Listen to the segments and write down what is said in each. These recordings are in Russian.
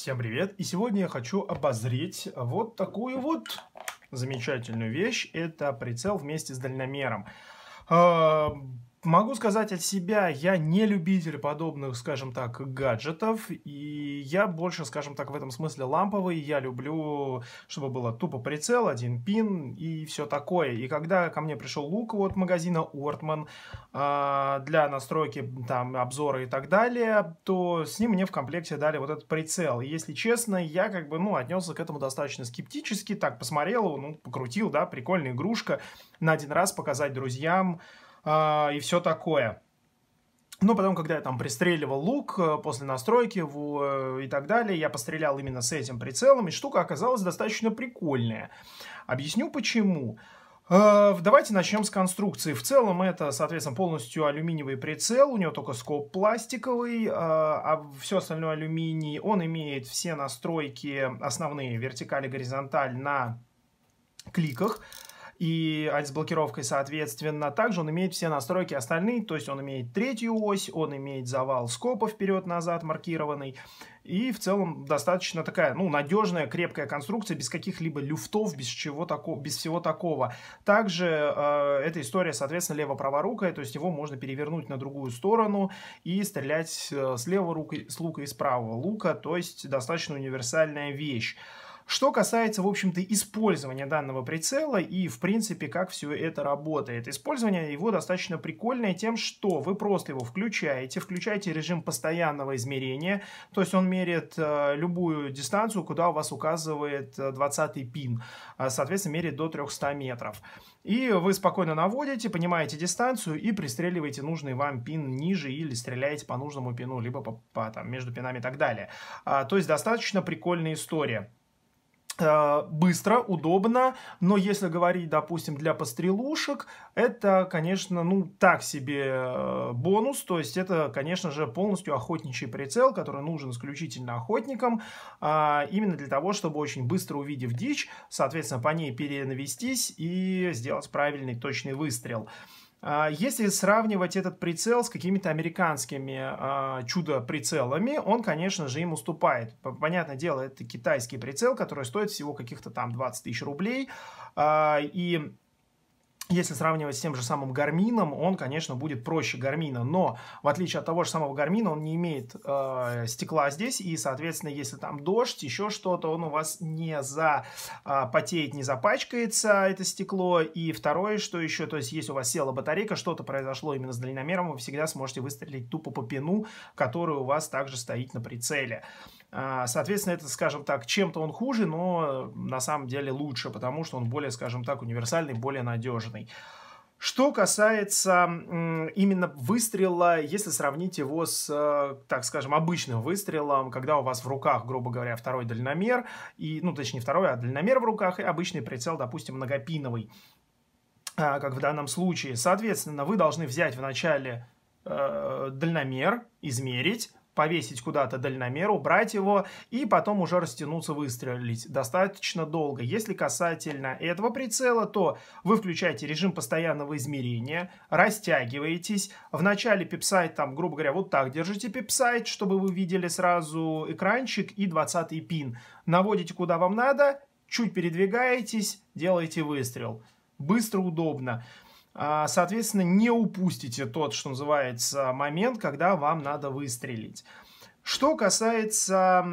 Всем привет! И сегодня я хочу обозреть вот такую вот замечательную вещь. Это прицел вместе с дальномером. А, Могу сказать от себя, я не любитель подобных, скажем так, гаджетов, и я больше, скажем так, в этом смысле ламповый, я люблю, чтобы было тупо прицел, один пин и все такое. И когда ко мне пришел лук от магазина Ортман а, для настройки там обзора и так далее, то с ним мне в комплекте дали вот этот прицел. И если честно, я как бы, ну, отнесся к этому достаточно скептически, так посмотрел, ну, покрутил, да, прикольная игрушка, на один раз показать друзьям, э, и все такое. Ну, потом, когда я там пристреливал лук э, после настройки в, э, и так далее, я пострелял именно с этим прицелом, и штука оказалась достаточно прикольная. Объясню почему. Э, давайте начнем с конструкции. В целом это, соответственно, полностью алюминиевый прицел, у него только скоб пластиковый, э, а все остальное алюминий. Он имеет все настройки основные, вертикаль и горизонталь, на кликах и а, с блокировкой, соответственно. Также он имеет все настройки остальные, то есть он имеет третью ось, он имеет завал скопа вперед-назад маркированный. И в целом достаточно такая, ну, надежная, крепкая конструкция, без каких-либо люфтов, без, чего такого, без всего такого. Также э, эта история, соответственно, лево-праворукая, то есть его можно перевернуть на другую сторону и стрелять э, с левой рукой, с лука и с правого лука, то есть достаточно универсальная вещь. Что касается, в общем-то, использования данного прицела и, в принципе, как все это работает. Использование его достаточно прикольное тем, что вы просто его включаете, включаете режим постоянного измерения, то есть он меряет э, любую дистанцию, куда у вас указывает 20 э, пин, э, соответственно, меряет до 300 метров. И вы спокойно наводите, понимаете дистанцию и пристреливаете нужный вам пин ниже или стреляете по нужному пину, либо по, по, там, между пинами и так далее. А, то есть достаточно прикольная история. Э, быстро, удобно, но если говорить, допустим, для пострелушек, это, конечно, ну, так себе э, бонус, то есть это, конечно же, полностью охотничий прицел, который нужен исключительно охотникам, а, именно для того, чтобы очень быстро увидев дичь, соответственно, по ней перенавестись и сделать правильный точный выстрел. А, если сравнивать этот прицел с какими-то американскими э, чудо-прицелами, он, конечно же, им уступает. Понятное дело, это китайский прицел, который стоит всего каких-то там 20 тысяч рублей. Э, и если сравнивать с тем же самым Гармином, он, конечно, будет проще Гармина, но в отличие от того же самого Гармина, он не имеет э, стекла здесь, и, соответственно, если там дождь, еще что-то, он у вас не запотеет, а, не запачкается это стекло. И второе, что еще, то есть если у вас села батарейка, что-то произошло именно с дальномером, вы всегда сможете выстрелить тупо по пину, который у вас также стоит на прицеле. А, соответственно, это, скажем так, чем-то он хуже, но на самом деле лучше, потому что он более, скажем так, универсальный, более надежный. Что касается именно выстрела, если сравнить его с, э, так скажем, обычным выстрелом, когда у вас в руках, грубо говоря, второй дальномер, и, ну, точнее, второй, а дальномер в руках и обычный прицел, допустим, многопиновый, а, как в данном случае. Соответственно, вы должны взять вначале э, дальномер, измерить, повесить куда-то дальномер, убрать его и потом уже растянуться выстрелить достаточно долго. Если касательно этого прицела, то вы включаете режим постоянного измерения, растягиваетесь. В начале пипсайт, там, грубо говоря, вот так держите пипсайт, чтобы вы видели сразу экранчик и 20 пин. Наводите куда вам надо, чуть передвигаетесь, делаете выстрел. Быстро, удобно. А, соответственно, не упустите тот, что называется, момент, когда вам надо выстрелить. Что касается,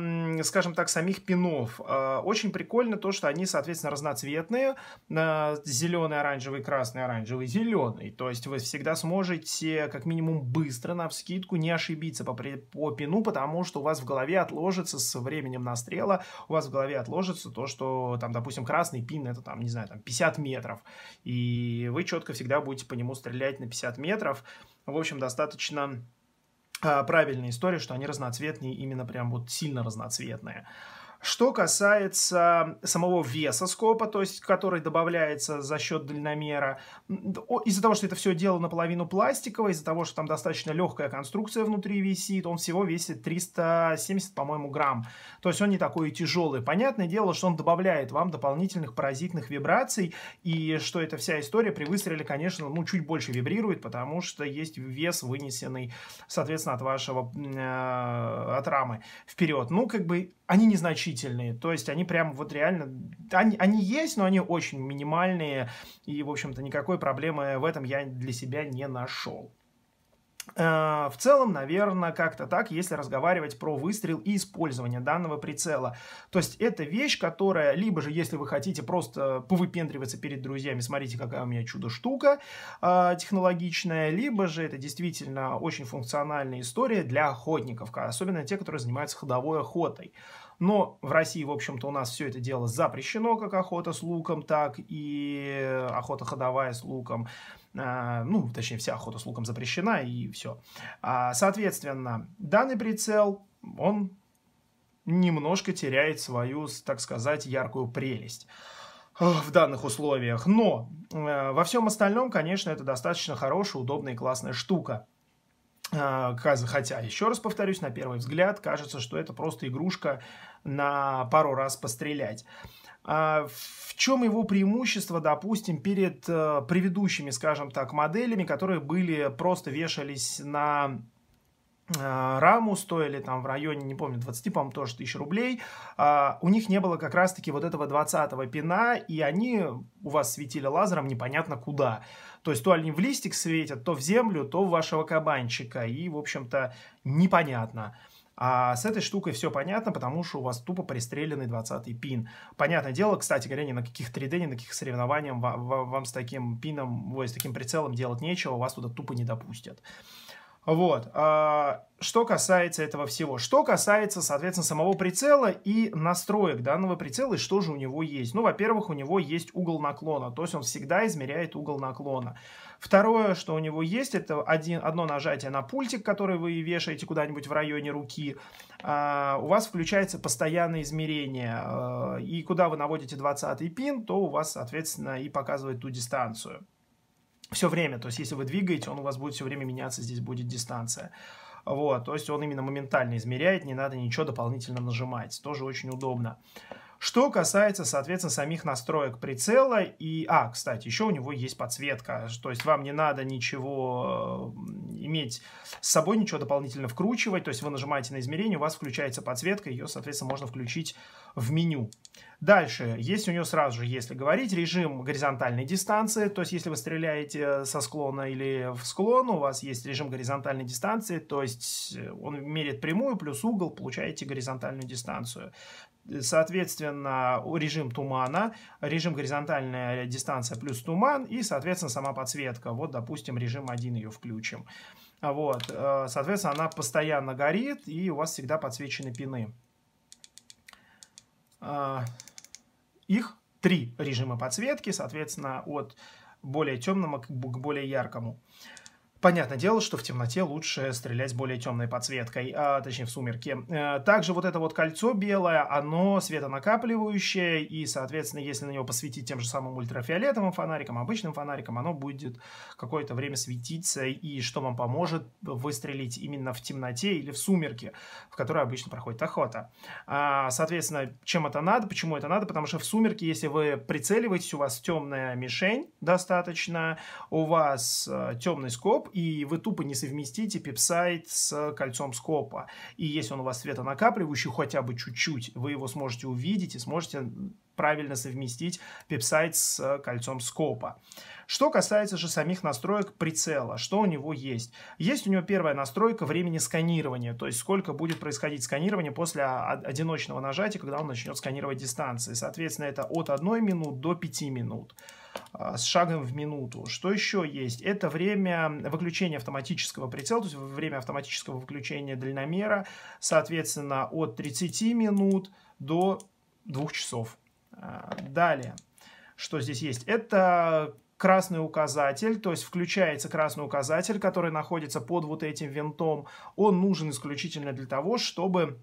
скажем так, самих пинов, э, очень прикольно то, что они, соответственно, разноцветные, э, зеленый, оранжевый, красный, оранжевый, зеленый. То есть вы всегда сможете как минимум быстро на вскидку не ошибиться по, по пину, потому что у вас в голове отложится со временем настрела, у вас в голове отложится то, что там, допустим, красный пин это там, не знаю, там 50 метров, и вы четко всегда будете по нему стрелять на 50 метров. В общем, достаточно а, правильная история, что они разноцветные, именно прям вот сильно разноцветные. Что касается самого веса скопа, то есть который добавляется за счет дальномера, из-за того, что это все дело наполовину пластиковое, из-за того, что там достаточно легкая конструкция внутри висит, он всего весит 370, по-моему, грамм. То есть он не такой тяжелый. Понятное дело, что он добавляет вам дополнительных паразитных вибраций, и что эта вся история при выстреле, конечно, ну, чуть больше вибрирует, потому что есть вес, вынесенный, соответственно, от вашего, э, от рамы вперед. Ну, как бы они незначительны незначительные. То есть они прям вот реально... Они, они есть, но они очень минимальные. И, в общем-то, никакой проблемы в этом я для себя не нашел. Э, в целом, наверное, как-то так, если разговаривать про выстрел и использование данного прицела. То есть это вещь, которая, либо же, если вы хотите просто повыпендриваться перед друзьями, смотрите, какая у меня чудо-штука э, технологичная, либо же это действительно очень функциональная история для охотников, особенно те, которые занимаются ходовой охотой. Но в России, в общем-то, у нас все это дело запрещено, как охота с луком, так и охота ходовая с луком. А, ну, точнее, вся охота с луком запрещена и все. А, соответственно, данный прицел, он немножко теряет свою, так сказать, яркую прелесть э, в данных условиях. Но э, во всем остальном, конечно, это достаточно хорошая, удобная и классная штука. Э, Хотя, еще раз повторюсь, на первый взгляд кажется, что это просто игрушка на пару раз пострелять. А в чем его преимущество, допустим, перед э, предыдущими, скажем так, моделями, которые были просто вешались на а, раму стоили там в районе, не помню, 20, по-моему, тоже тысяч рублей. А, у них не было как раз-таки вот этого 20-го пина, и они у вас светили лазером непонятно куда. То есть то они в листик светят, то в землю, то в вашего кабанчика. И, в общем-то, непонятно. А с этой штукой все понятно, потому что у вас тупо пристреленный 20-й пин. Понятное дело, кстати говоря, ни на каких 3D, ни на каких соревнованиях вам, вам с таким пином, ой, с таким прицелом делать нечего, вас туда тупо не допустят. Вот. А, что касается этого всего. Что касается, соответственно, самого прицела и настроек данного прицела, и что же у него есть. Ну, во-первых, у него есть угол наклона, то есть он всегда измеряет угол наклона. Второе, что у него есть, это один, одно нажатие на пультик, который вы вешаете куда-нибудь в районе руки. А, у вас включается постоянное измерение. А, и куда вы наводите 20 пин, то у вас, соответственно, и показывает ту дистанцию все время. То есть, если вы двигаете, он у вас будет все время меняться, здесь будет дистанция. Вот, то есть он именно моментально измеряет, не надо ничего дополнительно нажимать. Тоже очень удобно. Что касается, соответственно, самих настроек прицела и... А, кстати, еще у него есть подсветка. То есть вам не надо ничего э, иметь с собой, ничего дополнительно вкручивать. То есть вы нажимаете на измерение, у вас включается подсветка, ее, соответственно, можно включить в меню. Дальше, есть у него сразу же, если говорить, режим горизонтальной дистанции, то есть если вы стреляете э, со склона или в склон, у вас есть режим горизонтальной дистанции, то есть э, он мерит прямую плюс угол, получаете горизонтальную дистанцию. Э, соответственно, режим тумана, режим горизонтальная дистанция плюс туман и, соответственно, сама подсветка. Вот, допустим, режим 1 ее включим. Вот, соответственно, она постоянно горит, и у вас всегда подсвечены пины. А, их три режима подсветки, соответственно, от более темного к более яркому. Понятное дело, что в темноте лучше стрелять более темной подсветкой, а, точнее в сумерке. Э, также вот это вот кольцо белое, оно светонакапливающее, и, соответственно, если на него посветить тем же самым ультрафиолетовым фонариком, обычным фонариком, оно будет какое-то время светиться, и что вам поможет выстрелить именно в темноте или в сумерке, в которой обычно проходит охота. А, соответственно, чем это надо, почему это надо, потому что в сумерке, если вы прицеливаетесь, у вас темная мишень достаточно, у вас э, темный скоп, и вы тупо не совместите пипсайт с кольцом скопа. И если он у вас светонакапливающий хотя бы чуть-чуть, вы его сможете увидеть и сможете правильно совместить пипсайт с кольцом скопа. Что касается же самих настроек прицела, что у него есть? Есть у него первая настройка времени сканирования, то есть сколько будет происходить сканирование после одиночного нажатия, когда он начнет сканировать дистанции. Соответственно, это от 1 минут до 5 минут. А, с шагом в минуту. Что еще есть? Это время выключения автоматического прицела, то есть время автоматического выключения дальномера, соответственно, от 30 минут до 2 часов. А, далее, что здесь есть? Это красный указатель, то есть включается красный указатель, который находится под вот этим винтом. Он нужен исключительно для того, чтобы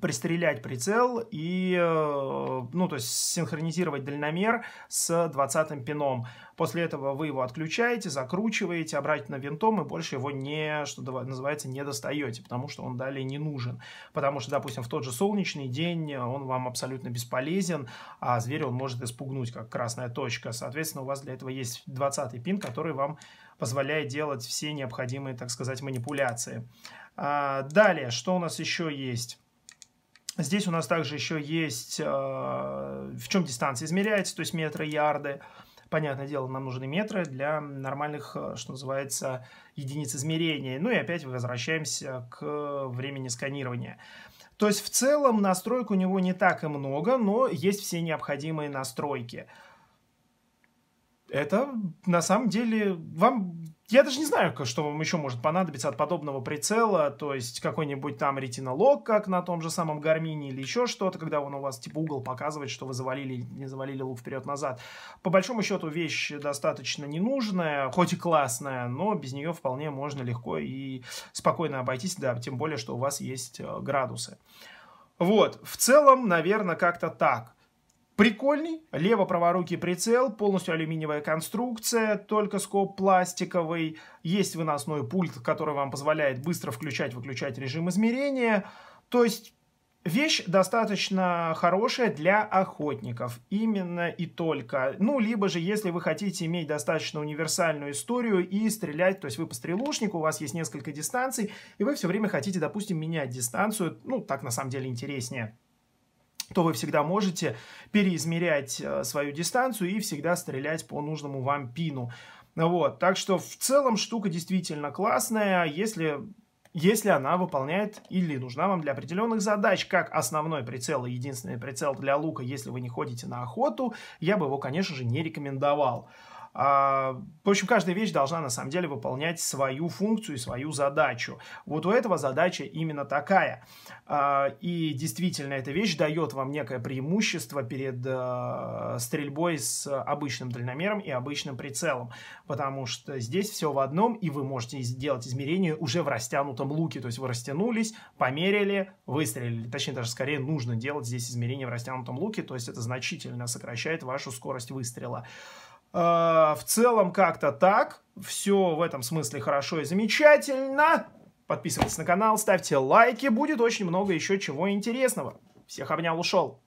пристрелять прицел и, э, ну, то есть синхронизировать дальномер с 20-м пином. После этого вы его отключаете, закручиваете обратно винтом и больше его не, что называется, не достаете, потому что он далее не нужен. Потому что, допустим, в тот же солнечный день он вам абсолютно бесполезен, а зверь он может испугнуть, как красная точка. Соответственно, у вас для этого есть 20-й пин, который вам позволяет делать все необходимые, так сказать, манипуляции. А, далее, что у нас еще есть? Здесь у нас также еще есть, а, в чем дистанция измеряется, то есть метры, ярды. Понятное дело, нам нужны метры для нормальных, а, что называется, единиц измерения. Ну и опять возвращаемся к времени сканирования. То есть в целом настроек у него не так и много, но есть все необходимые настройки. Это на самом деле вам я даже не знаю, что вам еще может понадобиться от подобного прицела, то есть какой-нибудь там ретинолог, как на том же самом Гармине, или еще что-то, когда он у вас типа угол показывает, что вы завалили или не завалили лук вперед-назад. По большому счету вещь достаточно ненужная, хоть и классная, но без нее вполне можно легко и спокойно обойтись, да, тем более, что у вас есть э, градусы. Вот, в целом, наверное, как-то так. Прикольный, лево-праворукий прицел, полностью алюминиевая конструкция, только скоб пластиковый. Есть выносной пульт, который вам позволяет быстро включать-выключать режим измерения. То есть Вещь достаточно хорошая для охотников, именно и только. Ну, либо же, если вы хотите иметь достаточно универсальную историю и стрелять, то есть вы по стрелушнику, у вас есть несколько дистанций, и вы все время хотите, допустим, менять дистанцию, ну, так на самом деле интереснее то вы всегда можете переизмерять э, свою дистанцию и всегда стрелять по нужному вам пину. Вот, так что в целом штука действительно классная, если если она выполняет или нужна вам для определенных задач, как основной прицел и единственный прицел для лука, если вы не ходите на охоту, я бы его, конечно же, не рекомендовал. А, в общем, каждая вещь должна на самом деле выполнять свою функцию и свою задачу. Вот у этого задача именно такая. А, и действительно, эта вещь дает вам некое преимущество перед э, стрельбой с обычным дальномером и обычным прицелом, потому что здесь все в одном, и вы можете сделать измерение уже в растянутом луке, то есть вы растянулись, померили, выстрелили. Точнее, даже скорее нужно делать здесь измерение в растянутом луке, то есть это значительно сокращает вашу скорость выстрела. Uh, Э, в целом как-то так. Все в этом смысле хорошо и замечательно. Подписывайтесь на канал, ставьте лайки. Будет очень много еще чего интересного. Всех обнял, ушел.